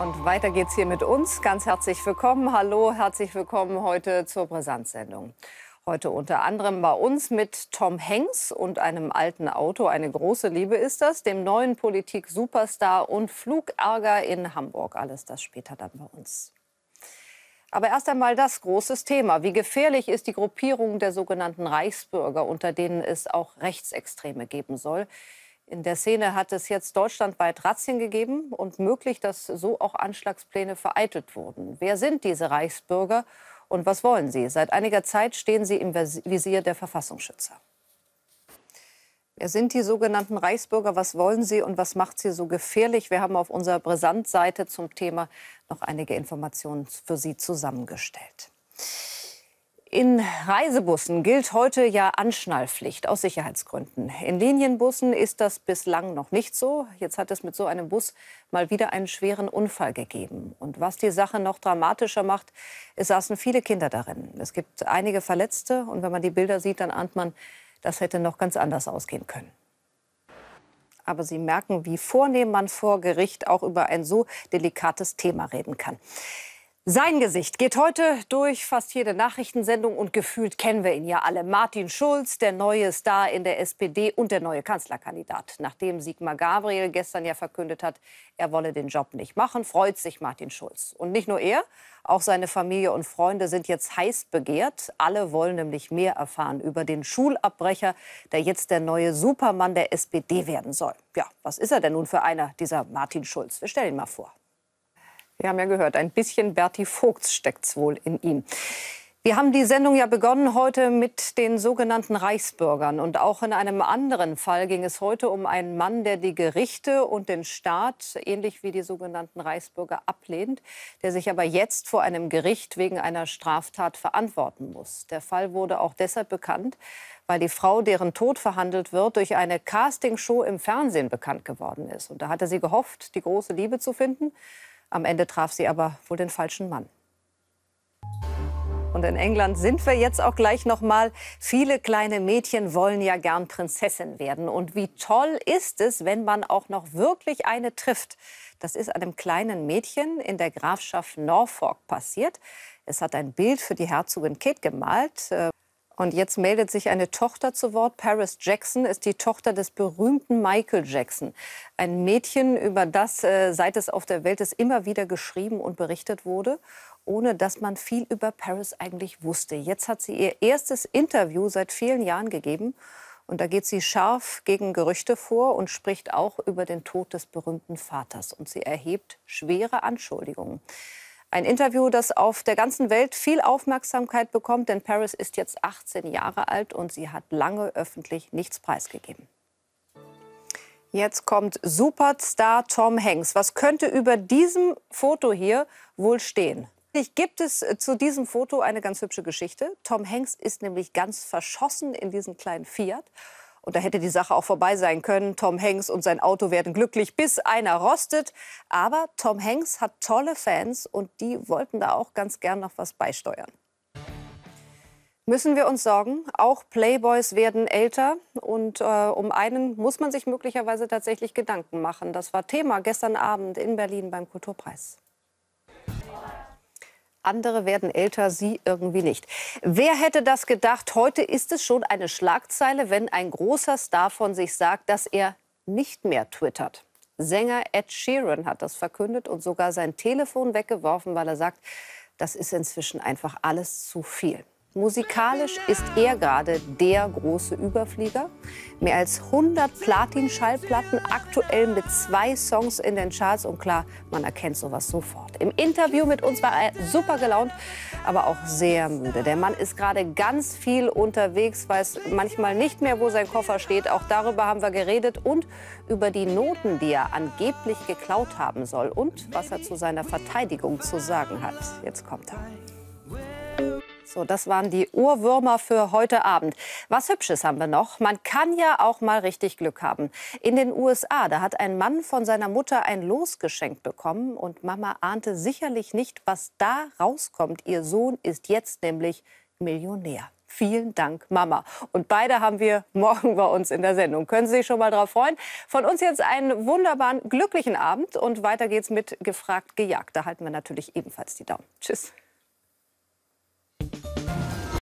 Und weiter geht's hier mit uns. Ganz herzlich willkommen. Hallo, herzlich willkommen heute zur Brisanz-Sendung. Heute unter anderem bei uns mit Tom Hanks und einem alten Auto. Eine große Liebe ist das, dem neuen Politik-Superstar und Flugärger in Hamburg. Alles das später dann bei uns. Aber erst einmal das große Thema. Wie gefährlich ist die Gruppierung der sogenannten Reichsbürger, unter denen es auch Rechtsextreme geben soll? In der Szene hat es jetzt deutschlandweit Razzien gegeben und möglich, dass so auch Anschlagspläne vereitelt wurden. Wer sind diese Reichsbürger und was wollen sie? Seit einiger Zeit stehen sie im Visier der Verfassungsschützer. Wer sind die sogenannten Reichsbürger? Was wollen sie und was macht sie so gefährlich? Wir haben auf unserer Brisantseite zum Thema noch einige Informationen für Sie zusammengestellt. In Reisebussen gilt heute ja Anschnallpflicht aus Sicherheitsgründen. In Linienbussen ist das bislang noch nicht so. Jetzt hat es mit so einem Bus mal wieder einen schweren Unfall gegeben. Und was die Sache noch dramatischer macht, es saßen viele Kinder darin. Es gibt einige Verletzte und wenn man die Bilder sieht, dann ahnt man, das hätte noch ganz anders ausgehen können. Aber Sie merken, wie vornehm man vor Gericht auch über ein so delikates Thema reden kann. Sein Gesicht geht heute durch fast jede Nachrichtensendung und gefühlt kennen wir ihn ja alle. Martin Schulz, der neue Star in der SPD und der neue Kanzlerkandidat. Nachdem Sigmar Gabriel gestern ja verkündet hat, er wolle den Job nicht machen, freut sich Martin Schulz. Und nicht nur er, auch seine Familie und Freunde sind jetzt heiß begehrt. Alle wollen nämlich mehr erfahren über den Schulabbrecher, der jetzt der neue Supermann der SPD werden soll. Ja, was ist er denn nun für einer, dieser Martin Schulz? Wir stellen ihn mal vor. Wir haben ja gehört, ein bisschen Berti Vogts steckt's wohl in ihm. Wir haben die Sendung ja begonnen heute mit den sogenannten Reichsbürgern. Und auch in einem anderen Fall ging es heute um einen Mann, der die Gerichte und den Staat, ähnlich wie die sogenannten Reichsbürger, ablehnt, der sich aber jetzt vor einem Gericht wegen einer Straftat verantworten muss. Der Fall wurde auch deshalb bekannt, weil die Frau, deren Tod verhandelt wird, durch eine Castingshow im Fernsehen bekannt geworden ist. Und da hatte sie gehofft, die große Liebe zu finden. Am Ende traf sie aber wohl den falschen Mann. Und in England sind wir jetzt auch gleich noch mal. Viele kleine Mädchen wollen ja gern Prinzessin werden. Und wie toll ist es, wenn man auch noch wirklich eine trifft. Das ist einem kleinen Mädchen in der Grafschaft Norfolk passiert. Es hat ein Bild für die Herzogin Kate gemalt. Äh, und jetzt meldet sich eine Tochter zu Wort. Paris Jackson ist die Tochter des berühmten Michael Jackson. Ein Mädchen, über das, äh, seit es auf der Welt ist, immer wieder geschrieben und berichtet wurde, ohne dass man viel über Paris eigentlich wusste. Jetzt hat sie ihr erstes Interview seit vielen Jahren gegeben. Und da geht sie scharf gegen Gerüchte vor und spricht auch über den Tod des berühmten Vaters. Und sie erhebt schwere Anschuldigungen. Ein Interview, das auf der ganzen Welt viel Aufmerksamkeit bekommt, denn Paris ist jetzt 18 Jahre alt und sie hat lange öffentlich nichts preisgegeben. Jetzt kommt Superstar Tom Hanks. Was könnte über diesem Foto hier wohl stehen? Gibt es zu diesem Foto eine ganz hübsche Geschichte? Tom Hanks ist nämlich ganz verschossen in diesen kleinen Fiat und da hätte die Sache auch vorbei sein können. Tom Hanks und sein Auto werden glücklich, bis einer rostet. Aber Tom Hanks hat tolle Fans und die wollten da auch ganz gern noch was beisteuern. Müssen wir uns sorgen? Auch Playboys werden älter und äh, um einen muss man sich möglicherweise tatsächlich Gedanken machen. Das war Thema gestern Abend in Berlin beim Kulturpreis andere werden älter, Sie irgendwie nicht. Wer hätte das gedacht? Heute ist es schon eine Schlagzeile, wenn ein großer Star von sich sagt, dass er nicht mehr twittert. Sänger Ed Sheeran hat das verkündet und sogar sein Telefon weggeworfen, weil er sagt, das ist inzwischen einfach alles zu viel. Musikalisch ist er gerade der große Überflieger. Mehr als 100 Platin-Schallplatten, aktuell mit zwei Songs in den Charts. Und klar, man erkennt sowas sofort. Im Interview mit uns war er super gelaunt, aber auch sehr müde. Der Mann ist gerade ganz viel unterwegs, weiß manchmal nicht mehr, wo sein Koffer steht. Auch darüber haben wir geredet und über die Noten, die er angeblich geklaut haben soll und was er zu seiner Verteidigung zu sagen hat. Jetzt kommt er. So, das waren die Urwürmer für heute Abend. Was Hübsches haben wir noch. Man kann ja auch mal richtig Glück haben. In den USA, da hat ein Mann von seiner Mutter ein Los geschenkt bekommen und Mama ahnte sicherlich nicht, was da rauskommt. Ihr Sohn ist jetzt nämlich Millionär. Vielen Dank, Mama. Und beide haben wir morgen bei uns in der Sendung. Können Sie sich schon mal darauf freuen? Von uns jetzt einen wunderbaren, glücklichen Abend und weiter geht's mit Gefragt, Gejagt. Da halten wir natürlich ebenfalls die Daumen. Tschüss.